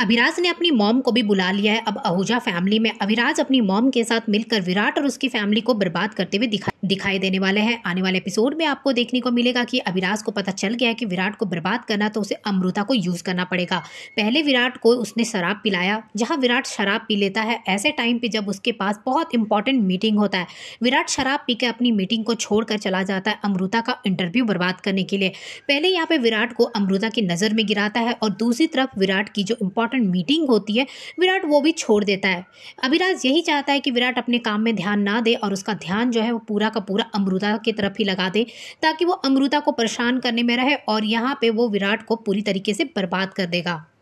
अभिराज ने अपनी मॉम को भी बुला लिया है अब आहूजा फैमिली में अभिराज अपनी मॉम के साथ मिलकर विराट और उसकी फैमिली को बर्बाद करते हुए दिखाई दिखाई देने वाले हैं आने वाले एपिसोड में आपको देखने को मिलेगा कि अभिराज को पता चल गया है कि विराट को बर्बाद करना तो उसे अमृता को यूज़ करना पड़ेगा पहले विराट को उसने शराब पिलाया जहाँ विराट शराब पी लेता है ऐसे टाइम पर जब उसके पास बहुत इंपॉर्टेंट मीटिंग होता है विराट शराब पीकर अपनी मीटिंग को छोड़कर चला जाता है अमृता का इंटरव्यू बर्बाद करने के लिए पहले यहाँ पे विराट को अमृता की नज़र में गिराता है और दूसरी तरफ विराट की जो इम्पोर्टेंट इंपॉर्टेंट मीटिंग होती है विराट वो भी छोड़ देता है अभिराज यही चाहता है कि विराट अपने काम में ध्यान ना दे और उसका ध्यान जो है वो पूरा का पूरा अमृता की तरफ ही लगा दे ताकि वो अमृता को परेशान करने में रहे और यहाँ पे वो विराट को पूरी तरीके से बर्बाद कर देगा